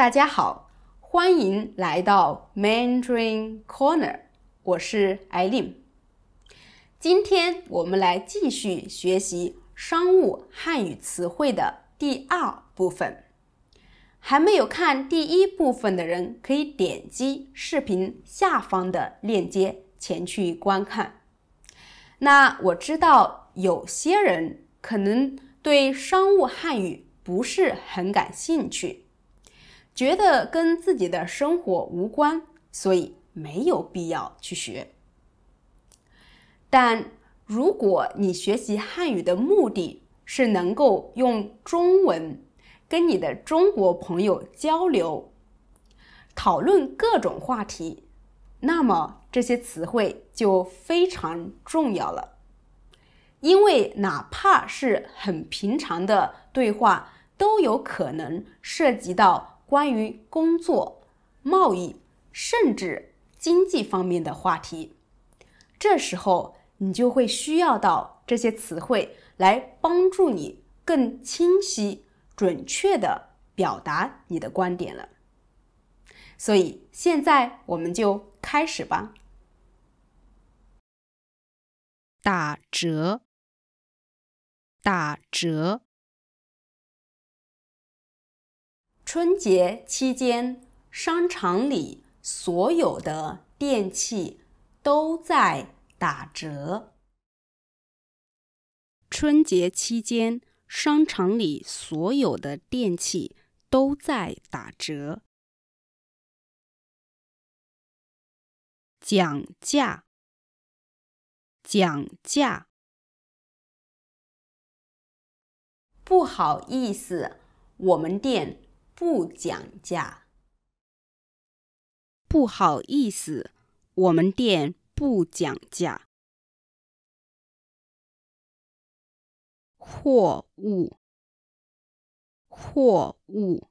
大家好，欢迎来到 Mandarin Corner，我是艾琳。今天我们来继续学习商务汉语词汇的第二部分。还没有看第一部分的人，可以点击视频下方的链接前去观看。那我知道有些人可能对商务汉语不是很感兴趣。觉得跟自己的生活无关，所以没有必要去学。但如果你学习汉语的目的是能够用中文跟你的中国朋友交流、讨论各种话题，那么这些词汇就非常重要了。因为哪怕是很平常的对话，都有可能涉及到。关于工作、贸易，甚至经济方面的话题，这时候你就会需要到这些词汇来帮助你更清晰、准确的表达你的观点了。所以现在我们就开始吧。打折，打折。春节期间，商场里所有的电器都在打折。春节期间，商场里所有的电器都在打折。讲价，讲价。不好意思，我们店。不讲价。不好意思，我们店不讲价。货物，货物，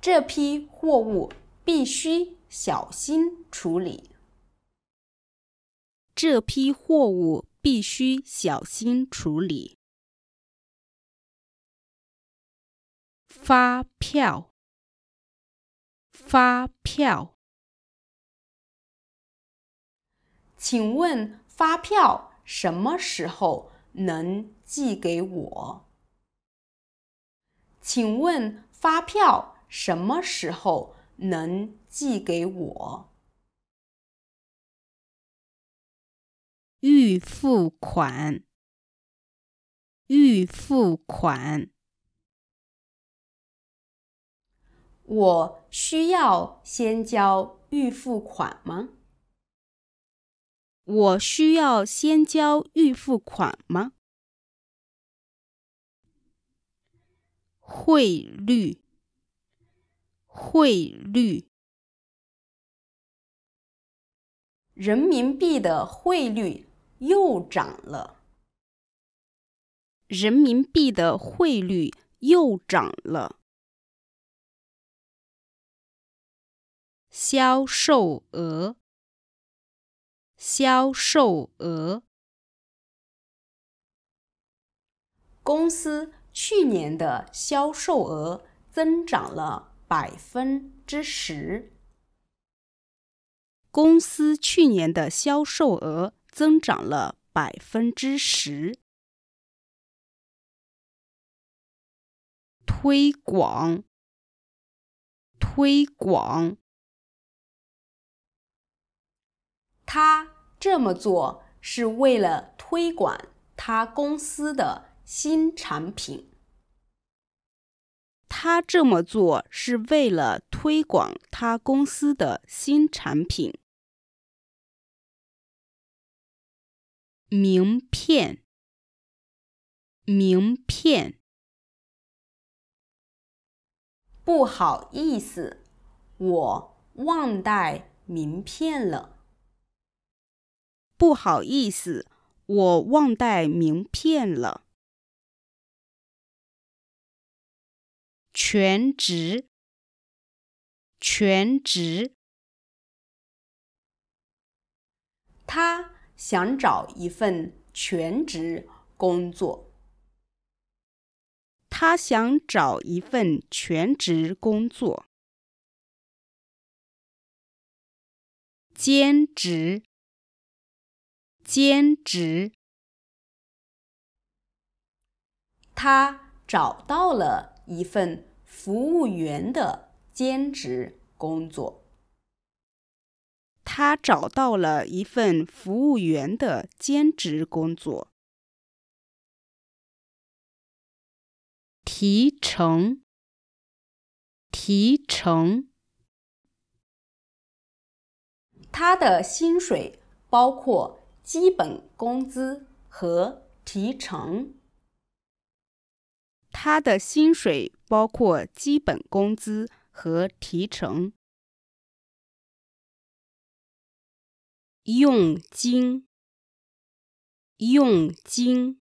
这批货物必须小心处理。这批货物必须小心处理。发票，发票，请问发票什么时候能寄给我？请问发票什么时候能寄给我？预付款，预付款。我需要先交预付款吗？我需要先交预付款吗？汇率，汇率，人民币的汇率又涨了。人民币的汇率又涨了。销售额，销售额。公司去年的销售额增长了百分之十。公司去年的销售额增长了百分之十。推广，推广。他这么做是为了推广他公司的新产品。他这么做是为了推广他公司的新产品。名片，名片。不好意思，我忘带名片了。不好意思，我忘带名片了。全职，全职。他想找一份全职工作。他想找一份全职工作。兼职。兼职。他找到了一份服务员的兼职工作。他找到了一份服务员的兼职工作。提成。提成。他的薪水包括。基本工资和提成。他的薪水包括基本工资和提成。佣金。佣金。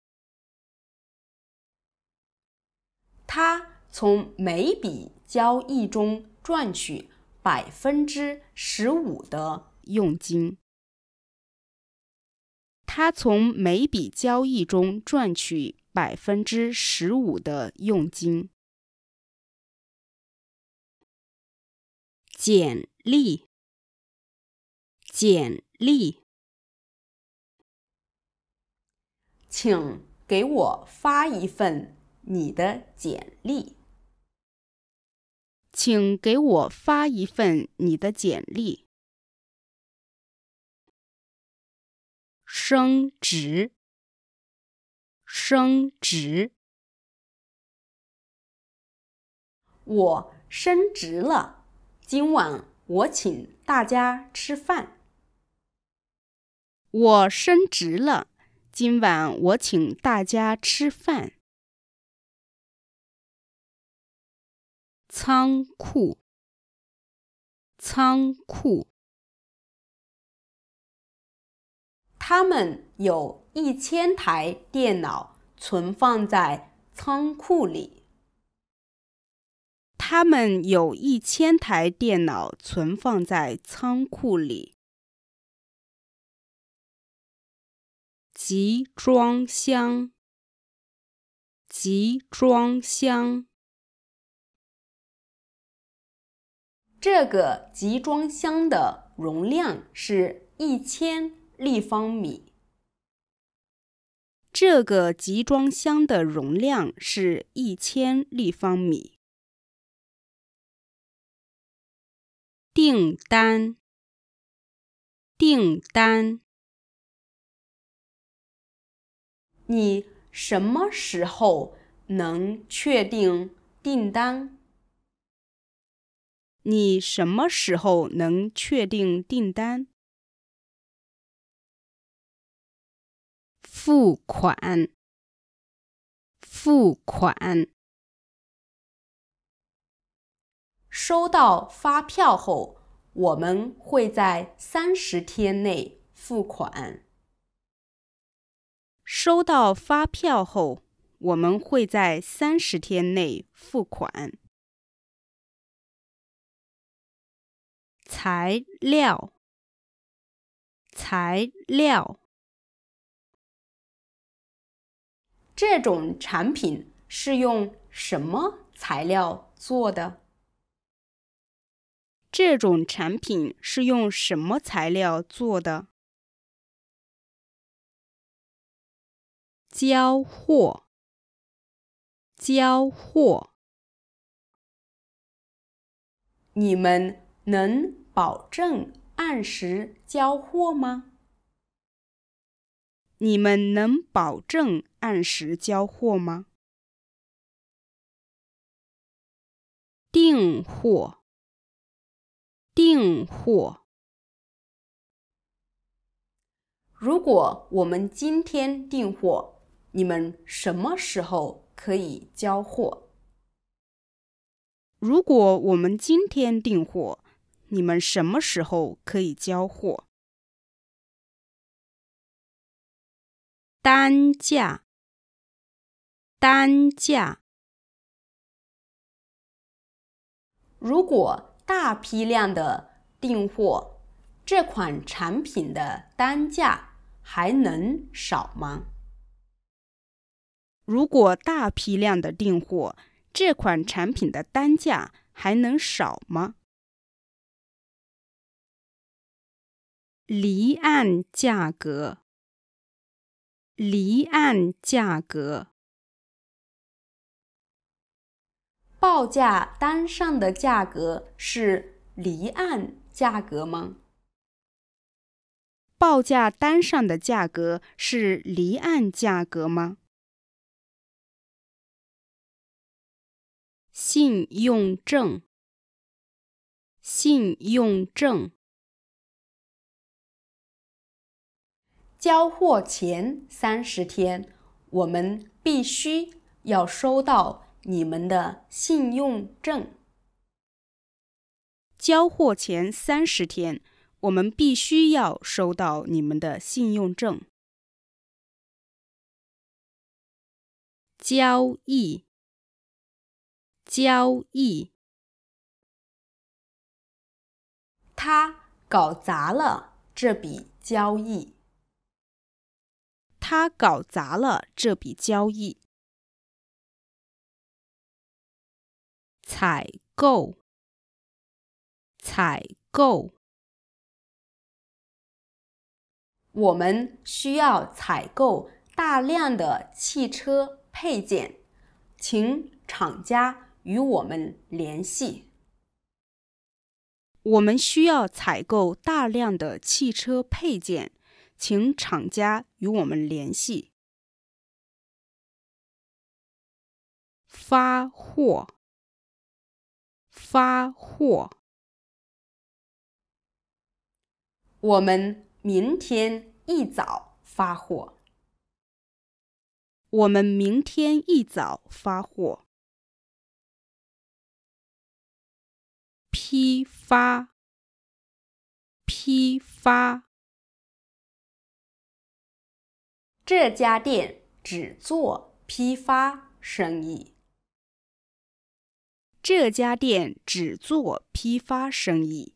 他从每笔交易中赚取百分之十五的佣金。他从每笔交易中赚取百分之十五的佣金。简历，简历，请给我发一份你的简历。请给我发一份你的简历。升职，升职！我升职了，今晚我请大家吃饭。我升职了，今晚我请大家吃饭。仓库，仓库。他们有一千台电脑存放在仓库里。他们有一千台电脑存放在仓库里。集装箱，集装箱。这个集装箱的容量是一千。立方米。这个集装箱的容量是一千立方米。订单，订单。你什么时候能确定订单？你什么时候能确定订单？付款，付款。收到发票后，我们会在三十天内付款。收到发票后，我们会在三十天内付款。材料，材料。这种产品是用什么材料做的？这种产品是用什么材料做的？交货，交货。你们能保证按时交货吗？你们能保证？按时交货吗？订货，订货。如果我们今天订货，你们什么时候可以交货？如果我们今天订货，你们什么时候可以交货？单价。单价。如果大批量的订货，这款产品的单价还能少吗？如果大批量的订货，这款产品的单价还能少吗？离岸价格。离岸价格。报价单上的价格是离岸价格吗？报价单上的价格是离岸价格吗？信用证，信用证，交货前三十天，我们必须要收到。你们的信用证交货前三十天，我们必须要收到你们的信用证。交易，交易，他搞砸了这笔交易。他搞砸了这笔交易。采购，采购。我们需要采购大量的汽车配件，请厂家与我们联系。我们需要采购大量的汽车配件，请厂家与我们联系。发货。发货，我们明天一早发货。我们明天一早发货。批发，批发，这家店只做批发生意。这家店只做批发生意。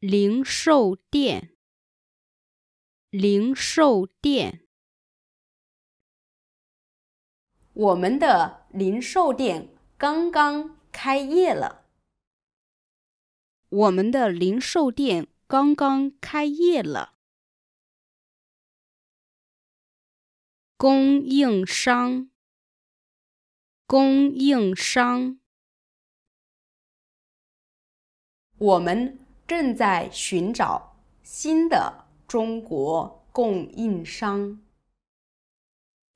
零售店，零售店。我们的零售店刚刚开业了。我们的零售店刚刚开业了。供应商。供应商，我们正在寻找新的中国供应商。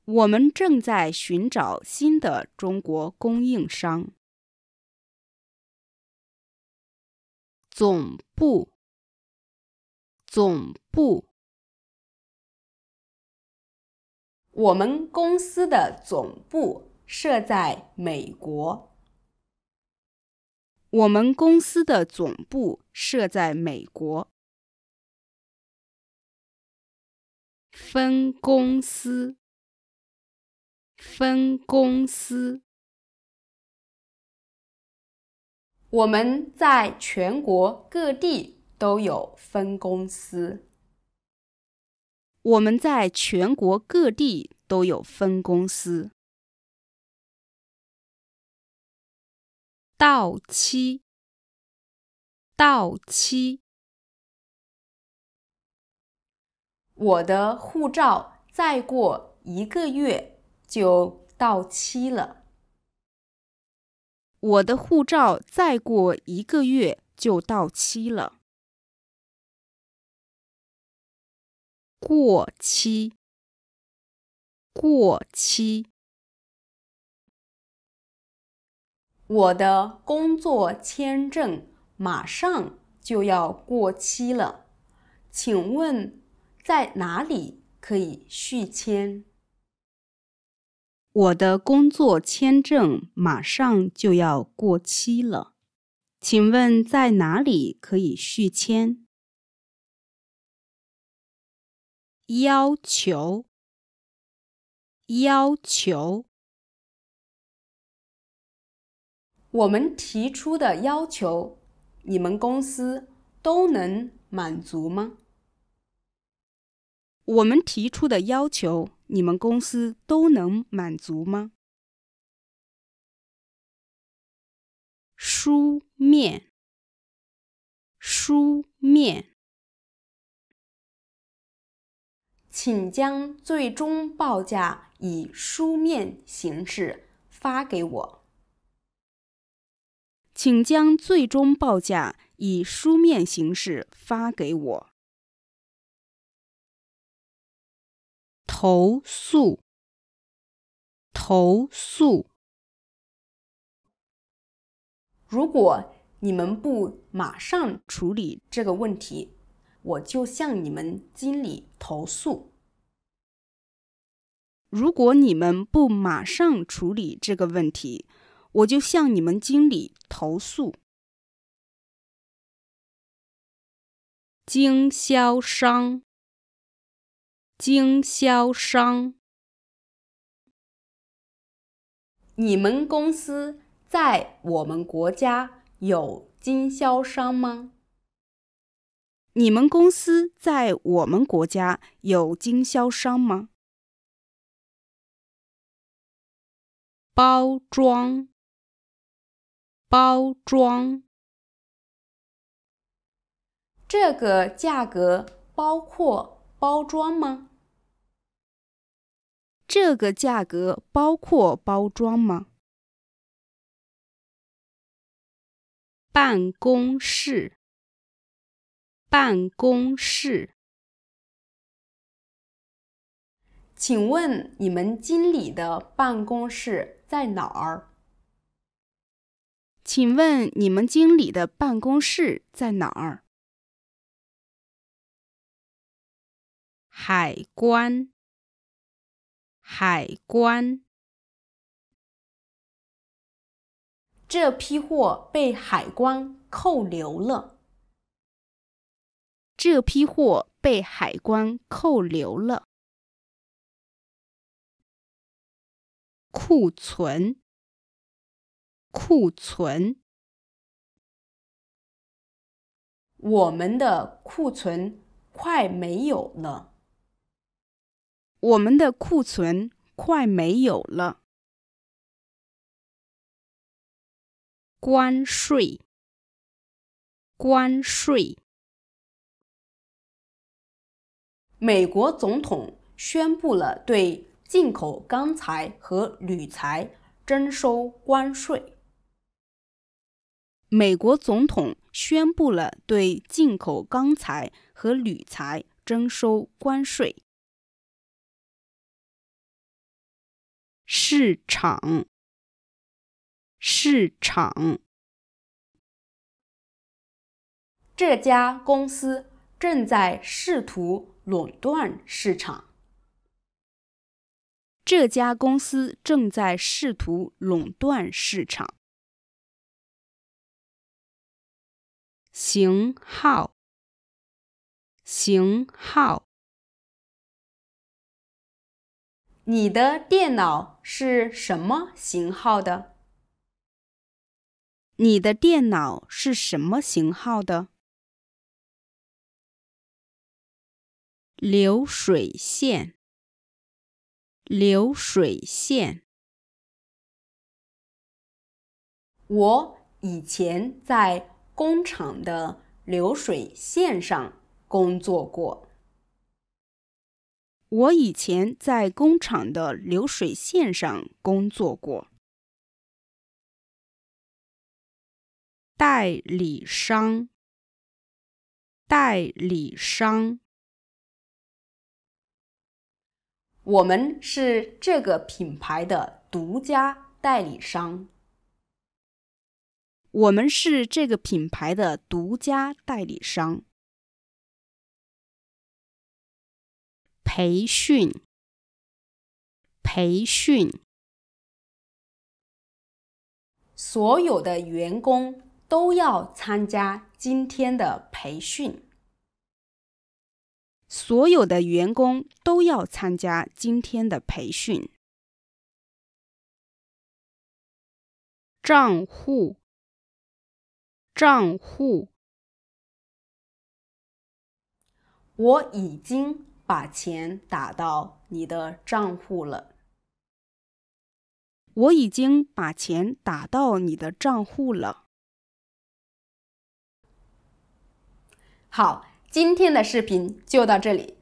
我们正在寻找新的中国供应商。总部，总部，我们公司的总部。设在美国。我们公司的总部设在美国。分公司，分公司。我们在全国各地都有分公司。我们在全国各地都有分公司。到期，到期。我的护照再过一个月就到期了。我的护照再过一个月就到期了。过期，过期。我的工作签证马上就要过期了，请问在哪里可以续签？我的工作签证马上就要过期了，请问在哪里可以续签？要求，要求。我们提出的要求，你们公司都能满足吗？我们提出的要求，你们公司都能满足吗？书面，书面，请将最终报价以书面形式发给我。请将最终报价以书面形式发给我。投诉，投诉！如果你们不马上处理这个问题，我就向你们经理投诉。如果你们不马上处理这个问题。我就向你们经理投诉。经销商，经销商，你们公司在我们国家有经销商吗？你们公司在我们国家有经销商吗？包装。包装？这个价格包括包装吗？这个价格包括包装吗？办公室，办公室，请问你们经理的办公室在哪儿？请问你们经理的办公室在哪儿？海关，海关。这批货被海关扣留了。这批货被海关扣留了。库存。库存，我们的库存快没有了。我们的库存快没有了。关税，关税。美国总统宣布了对进口钢材和铝材征收关税。美国总统宣布了对进口钢材和铝材征收关税。市场，市场。这家公司正在试图垄断市场。这家公司正在试图垄断市场。型号，型号。你的电脑是什么型号的？你的电脑是什么型号的？流水线，流水线。我以前在。工厂的流水线上工作过。我以前在工厂的流水线上工作过。代理商，代理商，我们是这个品牌的独家代理商。我们是这个品牌的独家代理商。培训，培训，所有的员工都要参加今天的培训。所有的员工都要参加今天的培训。账户。账户，我已经把钱打到你的账户了。我已经把钱打到你的账户了。好，今天的视频就到这里。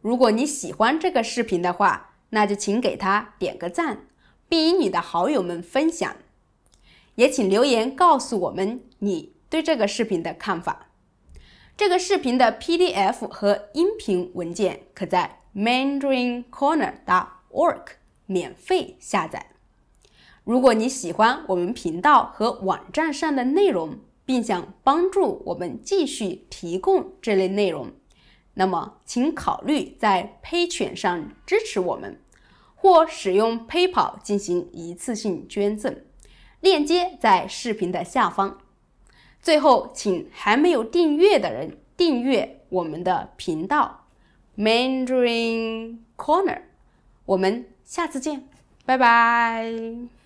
如果你喜欢这个视频的话，那就请给他点个赞，并与你的好友们分享。也请留言告诉我们你。对这个视频的看法。这个视频的 PDF 和音频文件可在 Mandarin Corner 的 o r g 免费下载。如果你喜欢我们频道和网站上的内容，并想帮助我们继续提供这类内容，那么请考虑在 p a y p 上支持我们，或使用 PayPal 进行一次性捐赠。链接在视频的下方。最后，请还没有订阅的人订阅我们的频道 Mandarin Corner。我们下次见，拜拜。